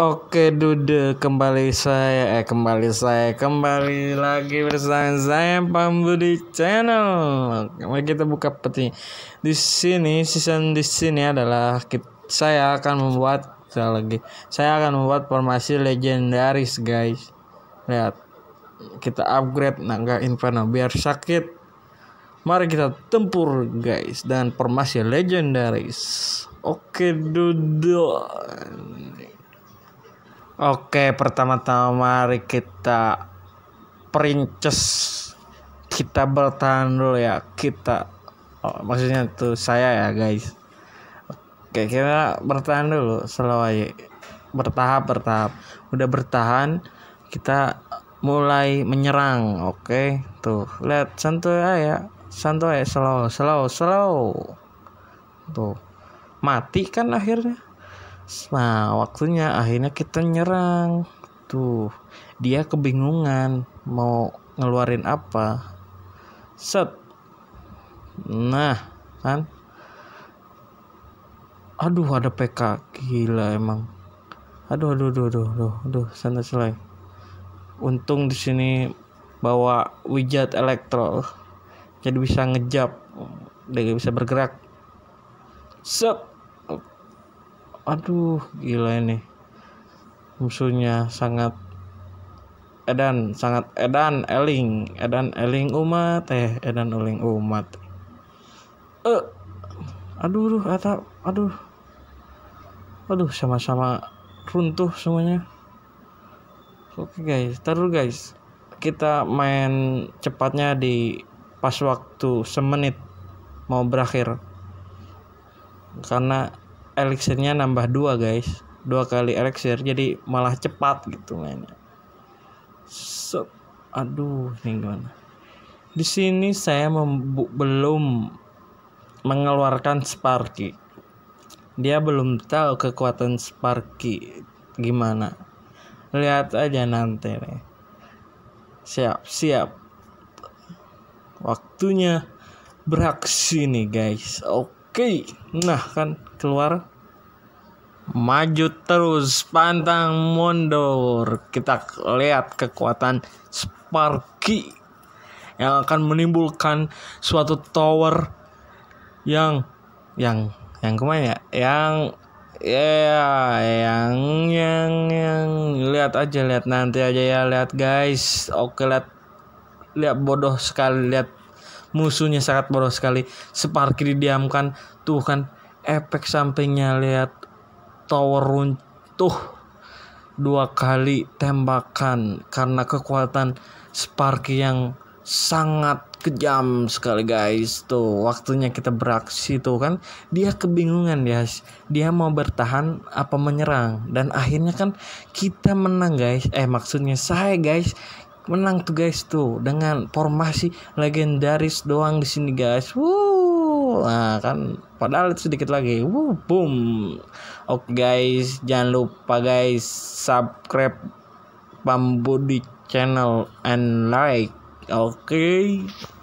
Oke Dude, kembali saya, eh kembali saya, kembali lagi bersama saya Pambudi Channel. Mari kita buka peti. Di sini season di sini adalah kita, saya akan membuat saya lagi, saya akan membuat formasi legendaris guys. Lihat, kita upgrade naga inferno biar sakit. Mari kita tempur guys dan formasi legendaris. Oke Dude. Oke, pertama-tama mari kita princess kita bertahan dulu ya. Kita oh, maksudnya tuh saya ya, guys. Oke, kita bertahan dulu selawai Bertahap, bertahap. Udah bertahan, kita mulai menyerang. Oke, tuh. Lihat santuy aja. Ya. Santuy, slow, slow, slow. Tuh. Mati kan akhirnya Nah, waktunya akhirnya kita nyerang. Tuh, dia kebingungan mau ngeluarin apa. Set. Nah, kan. Aduh, ada PK. Gila emang. Aduh, aduh, aduh, aduh, aduh, aduh santai selai. Untung di sini bawa widget elektro. Jadi bisa ngejap, dia bisa bergerak. Set aduh gila ini musuhnya sangat edan sangat edan eling edan eling umat teh edan eling umat eh aduh aduh atap aduh aduh sama-sama runtuh semuanya oke okay, guys taruh guys kita main cepatnya di pas waktu semenit mau berakhir karena elixirnya nambah dua guys dua kali elixir jadi malah cepat gitu mainnya so, aduh ini gimana di sini saya belum mengeluarkan Sparky dia belum tahu kekuatan Sparky gimana lihat aja nanti nih siap siap waktunya beraksi nih guys oke Oke, nah kan keluar maju terus pantang mundur. Kita lihat kekuatan Sparky yang akan menimbulkan suatu tower yang yang yang kemana ya? Yang ya yang yang yang lihat aja lihat nanti aja ya lihat guys. Oke lihat lihat bodoh sekali lihat musuhnya sangat boros sekali Sparky didiamkan tuh kan efek sampingnya lihat tower runtuh dua kali tembakan karena kekuatan Sparky yang sangat kejam sekali guys tuh waktunya kita beraksi tuh kan dia kebingungan ya dia mau bertahan apa menyerang dan akhirnya kan kita menang guys eh maksudnya saya guys menang tuh guys tuh dengan formasi legendaris doang di sini guys. Wuh, nah kan padahal itu sedikit lagi. Wuh, boom. Oke guys, jangan lupa guys subscribe Pambudi channel and like. Oke. Okay.